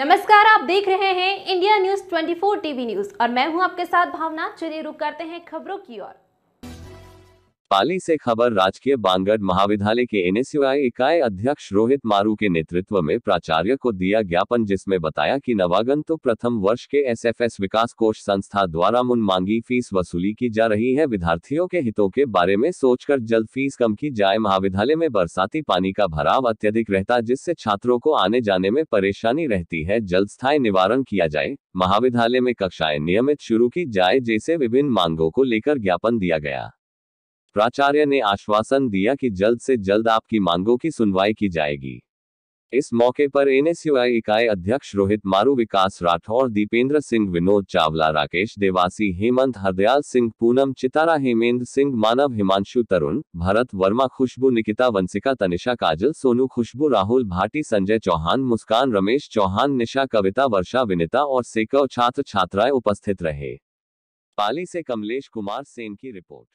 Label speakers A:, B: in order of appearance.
A: नमस्कार आप देख रहे हैं इंडिया न्यूज 24 टीवी न्यूज और मैं हूं आपके साथ भावना चलिए रुक करते हैं खबरों की ओर
B: पाली से खबर राजकीय बानगढ़ महाविद्यालय के एनएसयूआई इकाई अध्यक्ष रोहित मारू के नेतृत्व में प्राचार्य को दिया ज्ञापन जिसमें बताया कि नवागन तो प्रथम वर्ष के एसएफएस विकास कोष संस्था द्वारा मुन मांगी फीस वसूली की जा रही है विद्यार्थियों के हितों के बारे में सोचकर जल्द फीस कम की जाए महाविद्यालय में बरसाती पानी का भराव अत्यधिक रहता जिससे छात्रों को आने जाने में परेशानी रहती है जल्द स्थायी निवारण किया जाए महाविद्यालय में कक्षाएं नियमित शुरू की जाए जैसे विभिन्न मांगों को लेकर ज्ञापन दिया गया प्राचार्य ने आश्वासन दिया कि जल्द से जल्द आपकी मांगों की सुनवाई की जाएगी इस मौके पर एनएसयूआई इकाई अध्यक्ष रोहित मारू विकास राठौर दीपेंद्र सिंह विनोद चावला राकेश देवासी हेमंत हरदयाल सिंह पूनम चितारा हेमेंद्र सिंह मानव हिमांशु तरुण भरत वर्मा खुशबू निकिता वंशिका तनिषा काजल सोनू खुशबू राहुल भाटी संजय चौहान मुस्कान रमेश चौहान निशा कविता वर्षा विनिता और सेकव छात्र छात्राएं उपस्थित रहे पाली से कमलेश कुमार सेन की रिपोर्ट